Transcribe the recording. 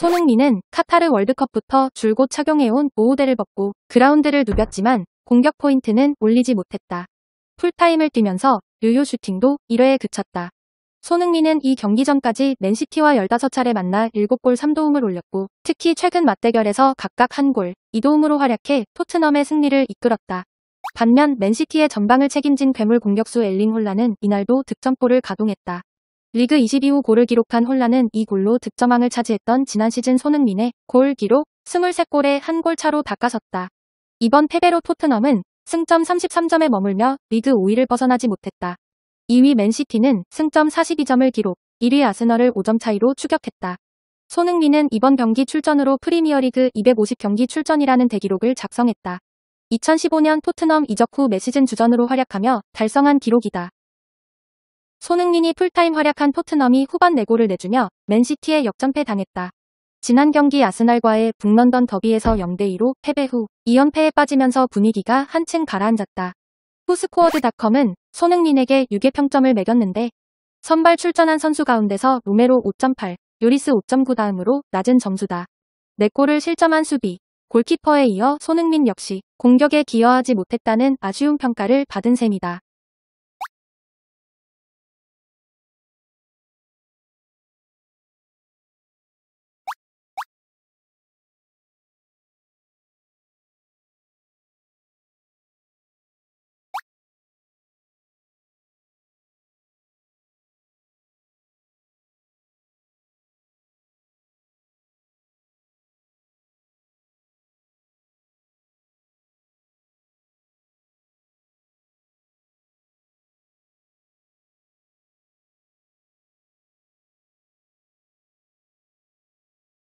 손흥민은 카타르 월드컵부터 줄곧 착용해온 보호대를 벗고 그라운드를 누볐지만 공격 포인트는 올리지 못했다. 풀타임을 뛰면서 요요 슈팅도 1회에 그쳤다. 손흥민은 이 경기 전까지 맨시티와 15차례 만나 7골 3도움을 올렸고 특히 최근 맞대결에서 각각 1 골, 2도움으로 활약해 토트넘의 승리를 이끌었다. 반면 맨시티의 전방을 책임진 괴물 공격수 엘링 홀라는 이날도 득점골을 가동했다. 리그 22호 골을 기록한 혼란은 이 골로 득점왕을 차지했던 지난 시즌 손흥민의 골 기록 23골에 한 골 차로 바꿔섰다. 이번 패배로 토트넘은 승점 33점에 머물며 리그 5위를 벗어나지 못했다. 2위 맨시티는 승점 42점을 기록, 1위 아스널을 5점 차이로 추격했다. 손흥민은 이번 경기 출전으로 프리미어리그 250경기 출전이라는 대기록을 작성했다. 2015년 토트넘 이적 후 매시즌 주전으로 활약하며 달성한 기록이다. 손흥민이 풀타임 활약한 토트넘이 후반 내골을 내주며 맨시티에 역전패 당했다. 지난 경기 아스날과의 북런던 더비에서 0대2로 패배 후 2연패에 빠지면서 분위기가 한층 가라앉았다. 후스코어드닷컴은 손흥민에게 6의 평점을 매겼는데 선발 출전한 선수 가운데서 루메로 5.8, 요리스 5.9 다음으로 낮은 점수다. 4골을 실점한 수비, 골키퍼에 이어 손흥민 역시 공격에 기여하지 못했다는 아쉬운 평가를 받은 셈이다.